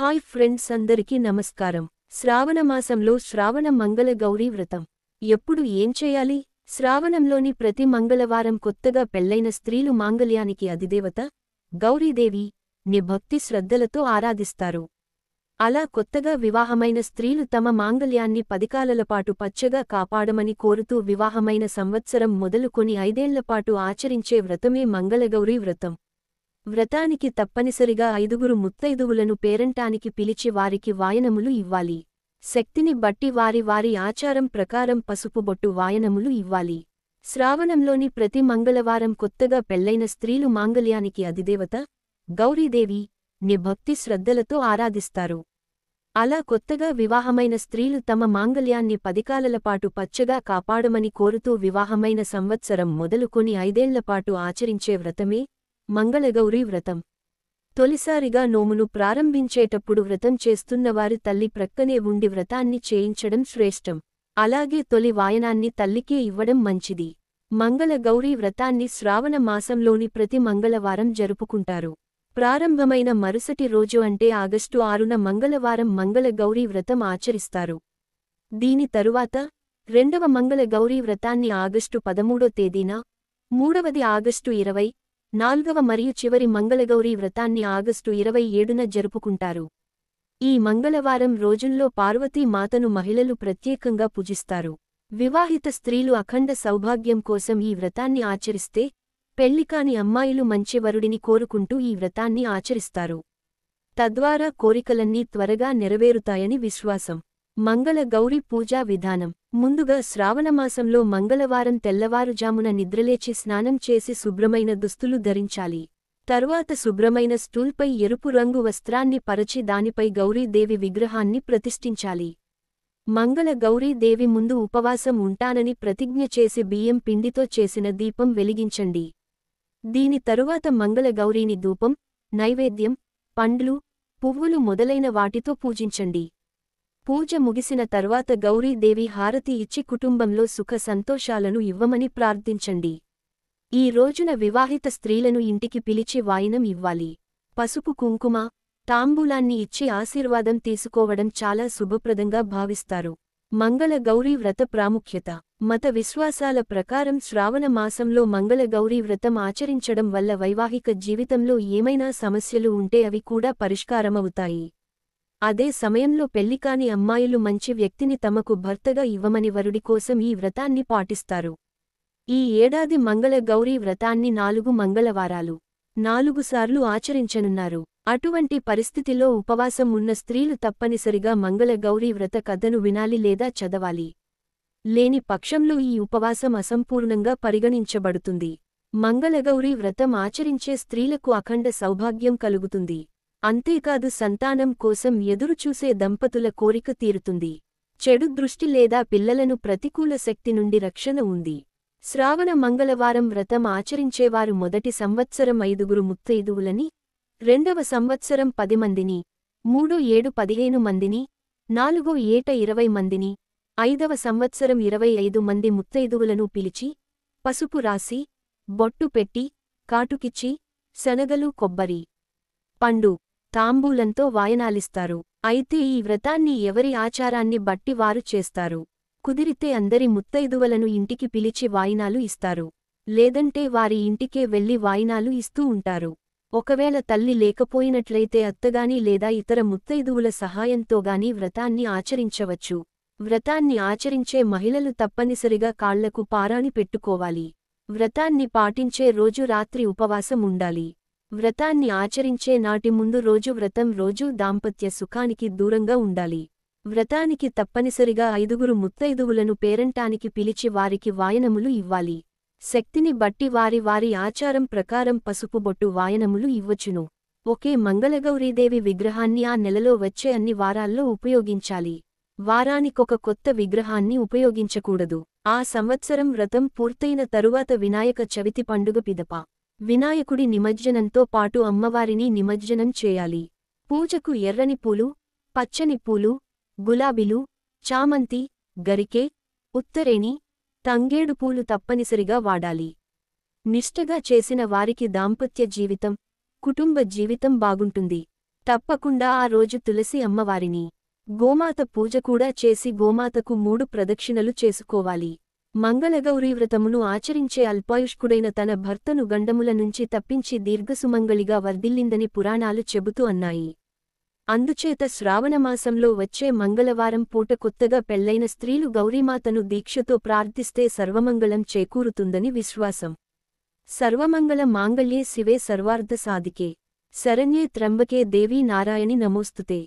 hi friends అందరికీ నమస్కారం శ్రావణమాసంలో శ్రావణ మంగళ గౌరీ వ్రతం ఎప్పుడు ఏం చేయాలి శ్రావణంలోని ప్రతి మంగళవారం కొత్తగా పెళ్లైన స్త్రీలు మాంగళ్యానికి అధిదేవత గౌరీదేవి ని భక్తి శ్రద్ధలతో ఆరాధిస్తారు అలా కొత్తగా వివాహమైన స్త్రీలు తమ మాంగళ్యాన్ని పదికాలలపాటు పచ్చగా కాపాడమని కోరుతూ వివాహమైన సంవత్సరం మొదలుకొని ఐదేళ్లపాటు ఆచరించే వ్రతమే మంగళగౌరీ వ్రతం వ్రతానికి తప్పనిసరిగా ఐదుగురు ముత్తైదువులను పేరంటానికి పిలిచి వారికి వాయనములు ఇవ్వాలి శక్తిని బట్టి వారి వారి ఆచారం ప్రకారం పసుపు బొట్టు వాయనములు ఇవ్వాలి శ్రావణంలోని ప్రతి మంగళవారం కొత్తగా పెళ్లైన స్త్రీలు మాంగళ్యానికి అధిదేవత గౌరీదేవి ని భక్తి శ్రద్ధలతో ఆరాధిస్తారు అలా కొత్తగా వివాహమైన స్త్రీలు తమ మాంగళ్యాన్ని పదికాలలపాటు పచ్చగా కాపాడమని కోరుతూ వివాహమైన సంవత్సరం మొదలుకొని ఐదేళ్లపాటు ఆచరించే వ్రతమే మంగళగౌరీ వ్రతం తొలిసారిగా నోమును ప్రారంభించేటప్పుడు వ్రతం చేస్తున్నవారి తల్లి ప్రక్కనే ఉండి వ్రతాన్ని చేయించడం శ్రేష్టం అలాగే తొలి వాయనాన్ని తల్లికే ఇవ్వడం మంచిది మంగళగౌరీ వ్రతాన్ని శ్రావణ మాసంలోని ప్రతి మంగళవారం జరుపుకుంటారు ప్రారంభమైన మరుసటి రోజు అంటే ఆగస్టు ఆరున మంగళవారం మంగళగౌరీ వ్రతం ఆచరిస్తారు దీని తరువాత రెండవ మంగళ గౌరీ వ్రతాన్ని ఆగస్టు పదమూడో తేదీన మూడవది ఆగస్టు ఇరవై నాల్గవ మరియు చివరి మంగళగౌరీ వ్రతాన్ని ఆగస్టు ఇరవై ఏడున జరుపుకుంటారు ఈ మంగళవారం రోజుల్లో పార్వతీ మాతను మహిళలు ప్రత్యేకంగా పూజిస్తారు వివాహిత స్త్రీలు అఖండ సౌభాగ్యం కోసం ఈ వ్రతాన్ని ఆచరిస్తే పెళ్లికాని అమ్మాయిలు మంచి వరుడిని కోరుకుంటూ ఈ వ్రతాన్ని ఆచరిస్తారు తద్వారా కోరికలన్నీ త్వరగా నెరవేరుతాయని విశ్వాసం మంగళ గౌరీ పూజా విధానం ముందుగా శ్రావణమాసంలో మంగళవారం తెల్లవారుజామున నిద్రలేచి స్నానం చేసి శుభ్రమైన దుస్తులు ధరించాలి తరువాత శుభ్రమైన స్టూల్పై ఎరుపు రంగు వస్త్రాన్ని పరచి దానిపై గౌరీదేవి విగ్రహాన్ని ప్రతిష్ఠించాలి మంగళ గౌరీదేవి ముందు ఉపవాసం ఉంటానని ప్రతిజ్ఞ చేసి బియ్యం పిండితో చేసిన దీపం వెలిగించండి దీని తరువాత మంగళ గౌరీని ధూపం నైవేద్యం పండ్లు పువ్వులు మొదలైన వాటితో పూజించండి పూజ ముగిసిన తర్వాత గౌరీదేవి హారతి ఇచ్చి కుటుంబంలో సుఖ సంతోషాలను ఇవ్వమని ప్రార్థించండి ఈ రోజున వివాహిత స్త్రీలను ఇంటికి పిలిచి వాయినం ఇవ్వాలి పసుపు కుంకుమ తాంబూలాన్ని ఇచ్చి ఆశీర్వాదం తీసుకోవడం చాలా శుభప్రదంగా భావిస్తారు మంగళ గౌరీ వ్రత ప్రాముఖ్యత మత విశ్వాసాల ప్రకారం శ్రావణ మాసంలో మంగళ గౌరీ వ్రతం ఆచరించడం వల్ల వైవాహిక జీవితంలో ఏమైనా సమస్యలు ఉంటే అవి కూడా పరిష్కారమవుతాయి అదే సమయంలో పెళ్లికాని అమ్మాయిలు మంచి వ్యక్తిని తమకు భర్తగా ఇవ్వమని వరుడి కోసం ఈ వ్రతాన్ని పాటిస్తారు ఈ ఏడాది మంగళ గౌరీ వ్రతాన్ని నాలుగు మంగళవారాలు నాలుగుసార్లు ఆచరించనున్నారు అటువంటి పరిస్థితిలో ఉపవాసం ఉన్న స్త్రీలు తప్పనిసరిగా మంగళ గౌరీ వ్రత కథను వినాలి లేదా చదవాలి లేని పక్షంలో ఈ ఉపవాసం అసంపూర్ణంగా పరిగణించబడుతుంది మంగళగౌరీ వ్రతం ఆచరించే స్త్రీలకు అఖండ సౌభాగ్యం కలుగుతుంది అంతేకాదు సంతానం కోసం ఎదురుచూసే దంపతుల కోరిక తీరుతుంది చెడు దృష్టి లేదా పిల్లలను ప్రతికూల శక్తి నుండి రక్షణ ఉంది శ్రావణ మంగళవారం వ్రతం ఆచరించేవారు మొదటి సంవత్సరం ఐదుగురు ముత్తైదువులని రెండవ సంవత్సరం పది మందిని మూడో ఏడు పదిహేను మందిని నాలుగో ఏట ఇరవై మందిని ఐదవ సంవత్సరం ఇరవై ఐదు మంది ముత్తైదువులను పిలిచి పసుపు రాసి బొట్టు పెట్టి కాటుకిచ్చి శనగలు కొబ్బరి పండు తాంబూలంతో వాయనాలిస్తారు అయితే ఈ వ్రతాన్ని ఎవరి ఆచారాన్ని బట్టి వారు చేస్తారు కుదిరితే అందరి ముత్తైదువలను ఇంటికి పిలిచి వాయినాలు ఇస్తారు లేదంటే వారి ఇంటికే వెళ్లి వాయినాలు ఇస్తూ ఉంటారు ఒకవేళ తల్లి లేకపోయినట్లయితే అత్తగాని లేదా ఇతర ముత్తైదువుల సహాయంతోగాని వ్రతాన్ని ఆచరించవచ్చు వ్రతాన్ని ఆచరించే మహిళలు తప్పనిసరిగా కాళ్లకు పారాణి పెట్టుకోవాలి వ్రతాన్ని పాటించే రోజు రాత్రి ఉపవాసం ఉండాలి వ్రతాన్ని ఆచరించే నాటి ముందు రోజు వ్రతం రోజు దాంపత్య సుఖానికి దూరంగా ఉండాలి వ్రతానికి తప్పనిసరిగా ఐదుగురు ముత్తైదువులను పేరంటానికి పిలిచి వారికి వాయనములు ఇవ్వాలి శక్తిని బట్టి వారి వారి ఆచారం ప్రకారం పసుపుబొట్టు వాయనములు ఇవ్వచును ఒకే మంగళగౌరీదేవి విగ్రహాన్ని ఆ నెలలో వచ్చే అన్ని వారాల్లో ఉపయోగించాలి వారానికొక కొత్త విగ్రహాన్ని ఉపయోగించకూడదు ఆ సంవత్సరం వ్రతం పూర్తయిన తరువాత వినాయక చవితి పండుగ పిదప వినాయకుడి నిమజ్జనంతో పాటు అమ్మవారిని నిమజ్జనం చేయాలి పూజకు ఎర్రని పూలు పచ్చని పూలు గులాబీలు చామంతి గరికే ఉత్తరేణి తంగేడు పూలు తప్పనిసరిగా వాడాలి నిష్టగా చేసిన వారికి దాంపత్య జీవితం కుటుంబ జీవితం బాగుంటుంది తప్పకుండా ఆ రోజు తులసి అమ్మవారిని గోమాత పూజ కూడా చేసి గోమాతకు మూడు ప్రదక్షిణలు చేసుకోవాలి మంగళగౌరీ వ్రతమును ఆచరించే అల్పాయుష్కుడైన తన భర్తను గండముల నుంచి తప్పించి దీర్ఘసుమంగళిగా వర్ధిల్లిందని పురాణాలు చెబుతూ అన్నాయి అందుచేత శ్రావణమాసంలో వచ్చే మంగళవారం పూట కొత్తగా పెళ్లైన స్త్రీలు గౌరీమాతను దీక్షతో ప్రార్థిస్తే సర్వమంగళం చేకూరుతుందని విశ్వాసం సర్వమంగళ మాంగళ్యే శివే సర్వార్థ సాధికే శరణ్యే త్రంబకే దేవీ నారాయణి నమోస్తుతే